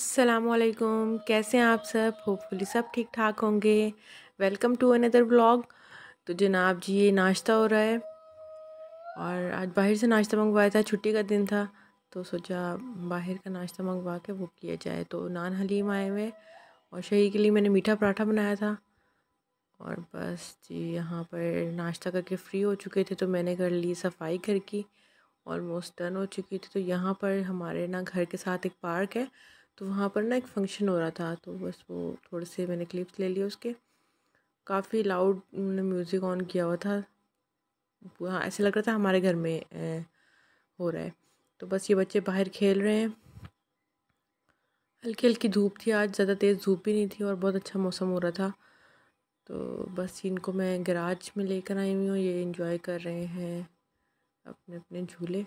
असलकुम कैसे हैं आप सब होपफुली सब ठीक ठाक होंगे वेलकम टू अनदर ब्लॉग तो जनाब जी ये नाश्ता हो रहा है और आज बाहर से नाश्ता मंगवाया था छुट्टी का दिन था तो सोचा बाहर का नाश्ता मंगवा के वो किया जाए तो नान हलीम आए हुए और शही के लिए मैंने मीठा पराठा बनाया था और बस जी यहाँ पर नाश्ता करके फ्री हो चुके थे तो मैंने कर ली सफाई घर की ऑलमोस्ट डन हो चुकी थी तो यहाँ पर हमारे ना घर के साथ एक पार्क है तो वहाँ पर ना एक फंक्शन हो रहा था तो बस वो थोड़े से मैंने क्लिप्स ले लिए उसके काफ़ी लाउड म्यूज़िक ऑन किया हुआ था हाँ ऐसे लग रहा था हमारे घर में ए, हो रहा है तो बस ये बच्चे बाहर खेल रहे हैं हल्की हल्की धूप थी आज ज़्यादा तेज़ धूप भी नहीं थी और बहुत अच्छा मौसम हो रहा था तो बस इनको मैं गराज में लेकर आई हुई हूँ ये इन्जॉय कर रहे हैं अपने अपने झूले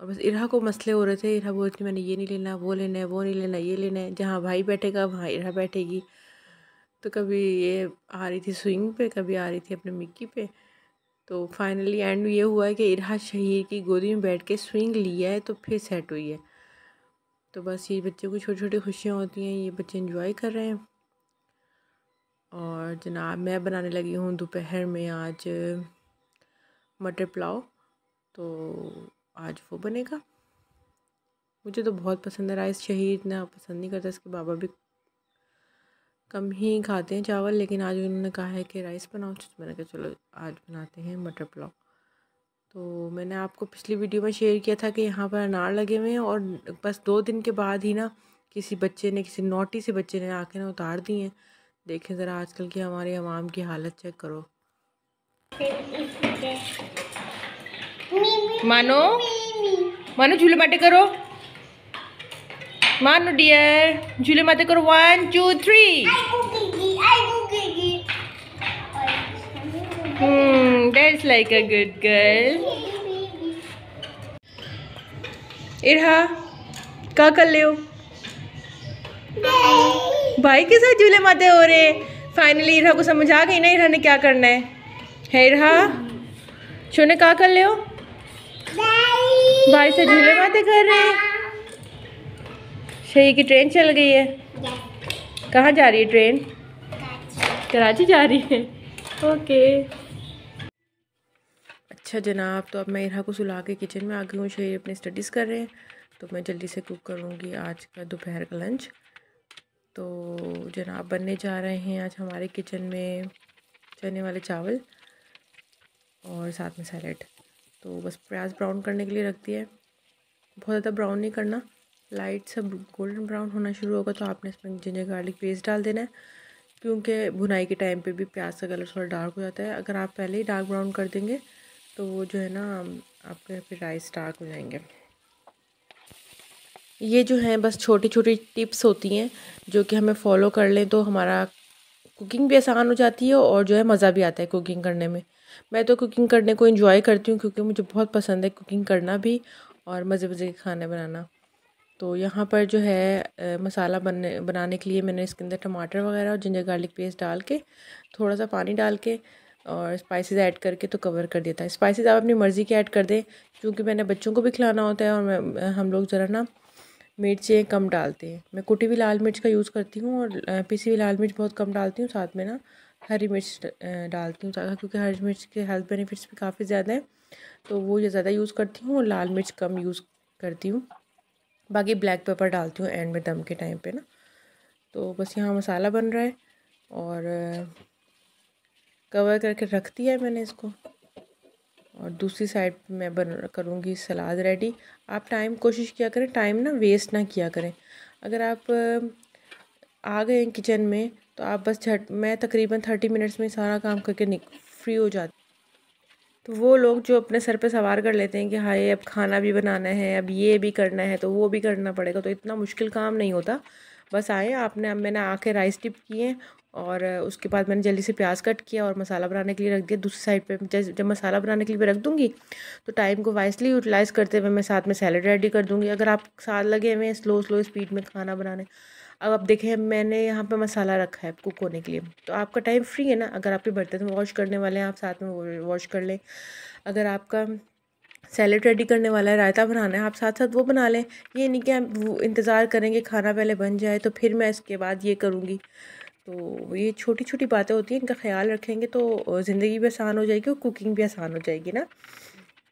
और बस इरा को मसले हो रहे थे इरा बोल रही मैंने ये नहीं लेना वो लेना है वो नहीं लेना ये लेना है जहाँ भाई बैठेगा वहाँ इरा बैठेगी तो कभी ये आ रही थी स्विंग पे कभी आ रही थी अपने मिक्की पे तो फाइनली एंड ये हुआ है कि इरा शहीर की गोदी में बैठ के स्विंग लिया है तो फिर सेट हुई है तो बस ये बच्चे को छोटी छोटी खुशियाँ होती हैं ये बच्चे इन्जॉय कर रहे हैं और जनाब मैं बनाने लगी हूँ दोपहर में आज मटर पुलाव तो आज वो बनेगा मुझे तो बहुत पसंद है राइस शहीद इतना पसंद नहीं करता इसके बाबा भी कम ही खाते हैं चावल लेकिन आज उन्होंने कहा है कि राइस बनाओ तो मैंने कहा चलो आज बनाते हैं मटर पुलाव तो मैंने आपको पिछली वीडियो में शेयर किया था कि यहाँ पर अनार लगे हुए हैं और बस दो दिन के बाद ही ना किसी बच्चे ने किसी नोटी से बच्चे ने आके ना उतार दिए हैं देखें ज़रा आजकल की हमारे आवाम की हालत चेक करो मानो मानो झूले माटे करो मानो डियर झूले माटे करो वन टू थ्री હમ लाइक अ गुड गर्ल इरहा का कर ले भाई के साथ झूले माते हो रहे फाइनली इरहा को समझ आ गई ना इरहा ने क्या करना है है इरहा छोने का कर ले हो? भाई से झूले बातें कर रहे हैं शही की ट्रेन चल गई है कहाँ जा रही है ट्रेन कराची जा रही है ओके अच्छा जनाब तो अब मैं इरा को सुला के किचन में आ गई हूँ शही अपनी स्टडीज़ कर रहे हैं तो मैं जल्दी से कुक करूँगी आज का दोपहर का लंच तो जनाब बनने जा रहे हैं आज हमारे किचन में चने वाले चावल और साथ में सैलेड तो बस प्याज ब्राउन करने के लिए रख दिया है बहुत ज़्यादा ब्राउन नहीं करना लाइट सब गोल्डन ब्राउन होना शुरू होगा तो आपने इसमें जिंजर गार्लिक पेस्ट डाल देना है क्योंकि भुनाई के टाइम पे भी प्याज का कलर थोड़ा डार्क हो जाता है अगर आप पहले ही डार्क ब्राउन कर देंगे तो वो जो है ना आपके फिर राइस डार्क हो जाएंगे ये जो है बस छोटी छोटी टिप्स होती हैं जो कि हमें फॉलो कर लें तो हमारा कुकिंग भी आसान हो जाती है और जो है मज़ा भी आता है कुकिंग करने में मैं तो कुकिंग करने को इन्जॉय करती हूँ क्योंकि मुझे बहुत पसंद है कुकिंग करना भी और मज़े मज़े के खाने बनाना तो यहाँ पर जो है मसाला बनने बनाने के लिए मैंने इसके अंदर टमाटर वगैरह और जिंजर गार्लिक पेस्ट डाल के थोड़ा सा पानी डाल के और स्पाइसेस ऐड करके तो कवर कर देता है स्पाइसेस आप अपनी मर्ज़ी के ऐड कर दें क्योंकि मैंने बच्चों को भी खिलाना होता है और मैं हम लोग ज़रा ना मिर्चें कम डालते हैं मैं कुटी हुई लाल मिर्च का यूज़ करती हूँ और पीसी हुई लाल मिर्च बहुत कम डालती हूँ साथ में ना हरी मिर्च डालती हूँ ज़्यादा क्योंकि हरी मिर्च के हेल्थ बेनिफिट्स भी काफ़ी ज़्यादा हैं तो वो ये ज़्यादा यूज़ करती हूँ और लाल मिर्च कम यूज़ करती हूँ बाकी ब्लैक पेपर डालती हूँ एंड में दम के टाइम पे ना तो बस यहाँ मसाला बन रहा है और कवर करके रख दिया है मैंने इसको और दूसरी साइड मैं बन करूँगी सलाद रेडी आप टाइम कोशिश किया करें टाइम ना वेस्ट ना किया करें अगर आप आ गए किचन में तो आप बस छठ मैं तकरीबन थर्टी मिनट्स में सारा काम करके निक फ्री हो जाती तो वो लोग जो अपने सर पे सवार कर लेते हैं कि हाय अब खाना भी बनाना है अब ये भी करना है तो वो भी करना पड़ेगा तो इतना मुश्किल काम नहीं होता बस आए आपने अब मैंने आके राइस टिप किए और उसके बाद मैंने जल्दी से प्याज कट किया और मसाला बनाने के लिए रख दिया दूसरी साइड पे जब जब मसाला बनाने के लिए रख दूँगी तो टाइम को वाइसली यूटिलाइज़ करते हुए मैं साथ में सैलड रेडी कर दूँगी अगर आप साथ लगे हुए हैं स्लो स्लो स्पीड में खाना बनाने अब आप देखें मैंने यहाँ पे मसाला रखा है कुक होने के लिए तो आपका टाइम फ्री है ना अगर आपके बर्तन वॉश करने वाले हैं आप साथ में वॉश कर लें अगर आपका सैलड रेडी करने वाला है रायता बनाना है आप साथ साथ वो बना लें ये नहीं कि आप इंतज़ार करेंगे खाना पहले बन जाए तो फिर मैं इसके बाद ये करूँगी तो ये छोटी छोटी बातें होती हैं इनका ख्याल रखेंगे तो ज़िंदगी भी आसान हो जाएगी और कुकिंग भी आसान हो जाएगी ना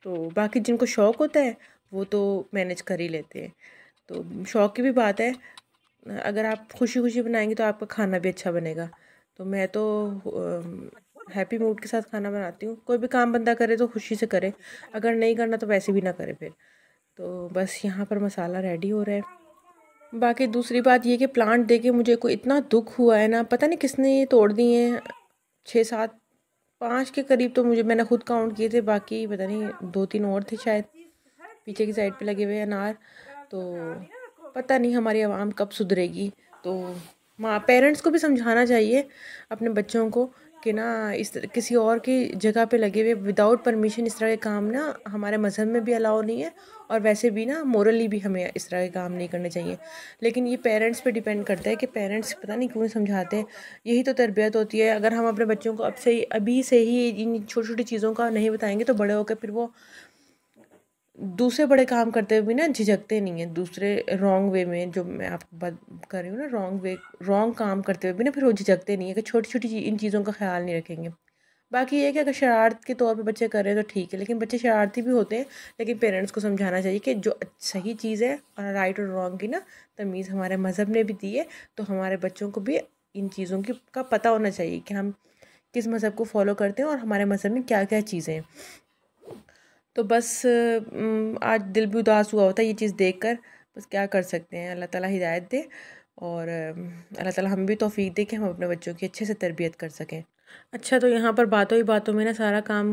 तो बाकी जिनको शौक़ होता है वो तो मैनेज कर ही लेते हैं तो शौक़ की भी बात है अगर आप खुशी खुशी बनाएंगे तो आपका खाना भी अच्छा बनेगा तो मैं तो हैप्पी मूड के साथ खाना बनाती हूँ कोई भी काम बंदा करे तो खुशी से करे अगर नहीं करना तो वैसे भी ना करे फिर तो बस यहाँ पर मसाला रेडी हो रहा है बाकी दूसरी बात ये कि प्लांट देखे मुझे कोई इतना दुख हुआ है ना पता नहीं किसने ये तोड़ दिए हैं छः सात पाँच के करीब तो मुझे मैंने खुद काउंट किए थे बाकी पता नहीं दो तीन और थे शायद पीछे की साइड पे लगे हुए अनार तो पता नहीं हमारी आवाम कब सुधरेगी तो माँ पेरेंट्स को भी समझाना चाहिए अपने बच्चों को कि ना इस किसी और की जगह पे लगे हुए विदाउट परमिशन इस तरह के काम ना हमारे मज़हब में भी अलाउ नहीं है और वैसे भी ना मोरली भी हमें इस तरह के काम नहीं करने चाहिए लेकिन ये पेरेंट्स पे डिपेंड करता है कि पेरेंट्स पता नहीं क्यों समझाते यही तो तरबियत होती है अगर हम अपने बच्चों को अब से अभी से ही इन छोटी छोटी चीज़ों का नहीं बताएँगे तो बड़े होकर फिर वो दूसरे बड़े काम करते हुए भी ना झिझकते नहीं है दूसरे रॉन्ग वे में जो मैं आपको बात कर रही हूँ ना रॉन्ग वे रॉन्ग काम करते हुए भी ना फिर वो झिझकते नहीं है कि छोटी छोटी चीज़ इन चीज़ों का ख्याल नहीं रखेंगे बाकी ये कि अगर शरारत के तौर पे बच्चे कर रहे हैं तो ठीक है लेकिन बच्चे शरारती भी होते हैं लेकिन पेरेंट्स को समझाना चाहिए कि जो सही चीज़ है और राइट और रॉन्ग की ना तमीज़ हमारे मज़हब ने भी दी है तो हमारे बच्चों को भी इन चीज़ों की का पता होना चाहिए कि हम किस मज़हब को फॉलो करते हैं और हमारे मज़हब में क्या क्या चीज़ें हैं तो बस आज दिल भी उदास हुआ होता है ये चीज़ देख कर बस क्या कर सकते हैं अल्लाह ताला हिदायत दे और अल्लाह ताला हम भी तोफ़ी दे कि हम अपने बच्चों की अच्छे से तरबियत कर सकें अच्छा तो यहाँ पर बातों ही बातों में ना सारा काम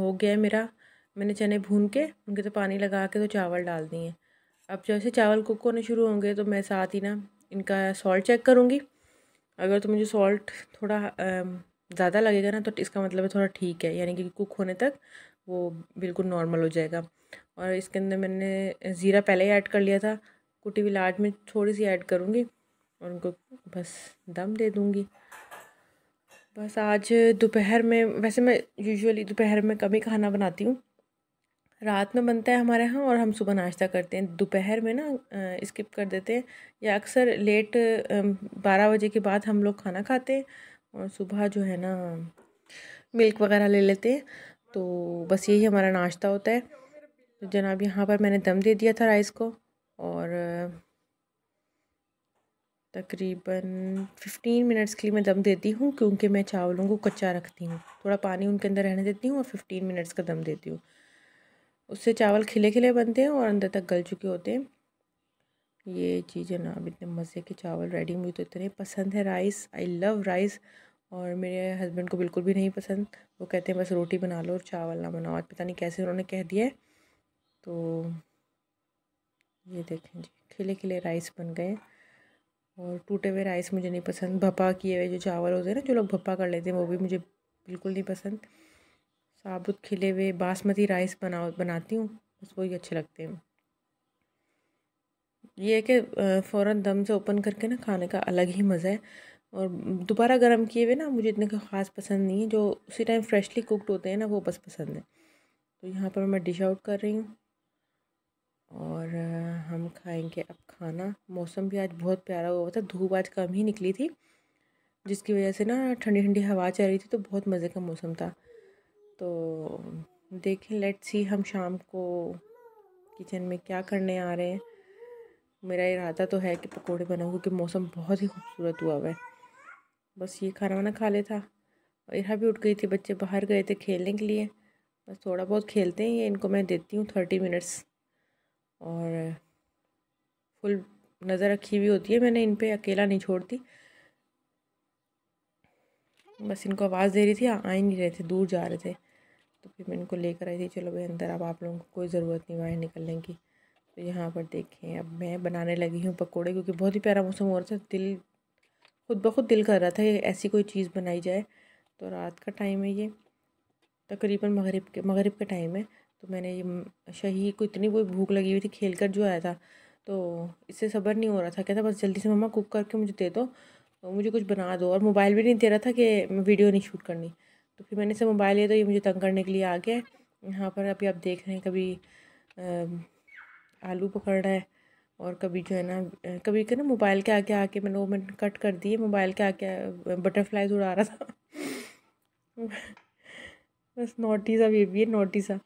हो गया है मेरा मैंने चने भून के उनके तो पानी लगा के तो चावल डाल दिए अब जैसे चावल कुक होने शुरू होंगे तो मैं साथ ही ना इनका सॉल्ट चेक करूँगी अगर तो मुझे सॉल्ट थोड़ा ज़्यादा लगेगा ना तो इसका मतलब है थोड़ा ठीक है यानी कि कुक होने तक वो बिल्कुल नॉर्मल हो जाएगा और इसके अंदर मैंने ज़ीरा पहले ही ऐड कर लिया था कुटी हुई लाट में थोड़ी सी ऐड करूँगी और उनको बस दम दे दूँगी बस आज दोपहर में वैसे मैं यूजुअली दोपहर में कम ही खाना बनाती हूँ रात में बनता है हमारे यहाँ और हम सुबह नाश्ता करते हैं दोपहर में ना स्किप कर देते हैं या अक्सर लेट बारह बजे के बाद हम लोग खाना खाते हैं और सुबह जो है ना मिल्क वगैरह ले लेते हैं तो बस यही हमारा नाश्ता होता है तो जनाब यहाँ पर मैंने दम दे दिया था राइस को और तकरीबन 15 मिनट्स के लिए मैं दम देती हूँ क्योंकि मैं चावलों को कच्चा रखती हूँ थोड़ा पानी उनके अंदर रहने देती हूँ और 15 मिनट्स का दम देती हूँ उससे चावल खिले खिले बनते हैं और अंदर तक गल चुके होते हैं ये जी जनाब इतने मज़े के चावल रेडी मुझे तो इतने पसंद है राइस आई लव राइस और मेरे हस्बैंड को बिल्कुल भी नहीं पसंद वो कहते हैं बस रोटी बना लो और चावल ना बनाओ आज पता नहीं कैसे उन्होंने कह दिया है तो ये देखें जी खिले खिले राइस बन गए और टूटे हुए राइस मुझे नहीं पसंद भपा किए हुए जो चावल होते हैं ना जो लोग भपा कर लेते हैं वो भी मुझे बिल्कुल नहीं पसंद साबुत खिले हुए बासमती राइस बना बनाती हूँ बस वही अच्छे लगते हैं ये है कि फ़ौर दम से ओपन करके ना खाने का अलग ही मज़ा है और दोबारा गर्म किए हुए ना मुझे इतने का ख़ास पसंद नहीं है जो उसी टाइम फ्रेशली कुकड होते हैं ना वो बस पसंद है तो यहाँ पर मैं डिश आउट कर रही हूँ और हम खाएंगे अब खाना मौसम भी आज बहुत प्यारा हुआ था धूप आज कम ही निकली थी जिसकी वजह से ना ठंडी ठंडी हवा चल रही थी तो बहुत मज़े का मौसम था तो देखें लेट्स सी हम शाम को किचन में क्या करने आ रहे हैं मेरा इरादा तो है कि पकोड़े बनाऊँ क्योंकि मौसम बहुत ही खूबसूरत हुआ हुआ है बस ये खाना वाना खा लिया था और यहाँ भी उठ गई थी बच्चे बाहर गए थे खेलने के लिए बस थोड़ा बहुत खेलते हैं ये इनको मैं देती हूँ थर्टी मिनट्स और फुल नज़र रखी हुई होती है मैंने इन पर अकेला नहीं छोड़ती बस इनको आवाज़ दे रही थी आ ही नहीं रहे थे दूर जा रहे थे तो फिर मैं इनको लेकर आई थी चलो भाई अंदर अब आप लोगों को कोई ज़रूरत नहीं बाहर निकलने की तो यहाँ पर देखें अब मैं बनाने लगी हूँ पकोड़े क्योंकि बहुत ही प्यारा मौसम हो रहा था दिल खुद ब खुद दिल कर रहा था कि ऐसी कोई चीज़ बनाई जाए तो रात का टाइम है ये तकरीबन मग़रब के मग़रब का टाइम है तो मैंने ये शही को इतनी कोई भूख लगी हुई थी खेल कर जो आया था तो इससे सब्र नहीं हो रहा था कहता बस जल्दी से मम्मा कुक करके मुझे दे दो तो मुझे कुछ बना दो और मोबाइल भी नहीं दे रहा था कि वीडियो नहीं शूट करनी तो फिर मैंने इसे मोबाइल लिया तो ये मुझे तंग करने के लिए आ गया यहाँ पर अभी आप देख रहे हैं कभी आलू पकड़ रहा है और कभी जो है ना कभी क्या ना मोबाइल के आके आके मैंने वो मैंने कट कर दिए मोबाइल के आके बटरफ्लाईज उड़ा रहा था बस नोटी सा बेबी है नोटी सा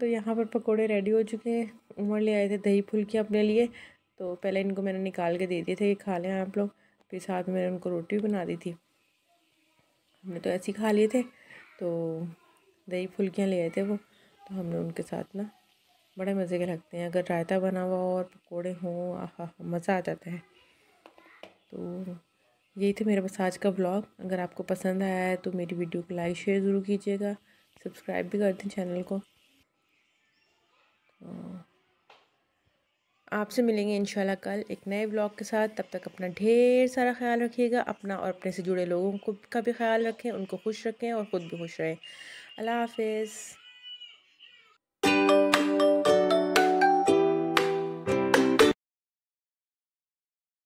तो यहाँ पर पकोड़े रेडी हो चुके हैं उमर ले आए थे दही फुल्की अपने लिए तो पहले इनको मैंने निकाल के दे दिए थे कि खा लें आप लोग फिर साथ में मैंने उनको रोटी भी बना दी थी हमने तो ऐसे ही खा लिए थे तो दही फुल्कियाँ ले आए थे वो तो हमने उनके साथ ना बड़े मज़े के लगते हैं अगर रायता बना हुआ और पकोड़े हों आह मज़ा आ जाता है तो यही थे मेरे पास आज का ब्लॉग अगर आपको पसंद आया है तो मेरी वीडियो को लाइक शेयर ज़रूर कीजिएगा सब्सक्राइब भी कर दें चैनल को तो आपसे मिलेंगे इंशाल्लाह कल एक नए ब्लॉग के साथ तब तक अपना ढेर सारा ख्याल रखिएगा अपना और अपने से जुड़े लोगों को का भी ख्याल रखें उनको खुश रखें और ख़ुद भी खुश रहें अल्लाह हाफिज़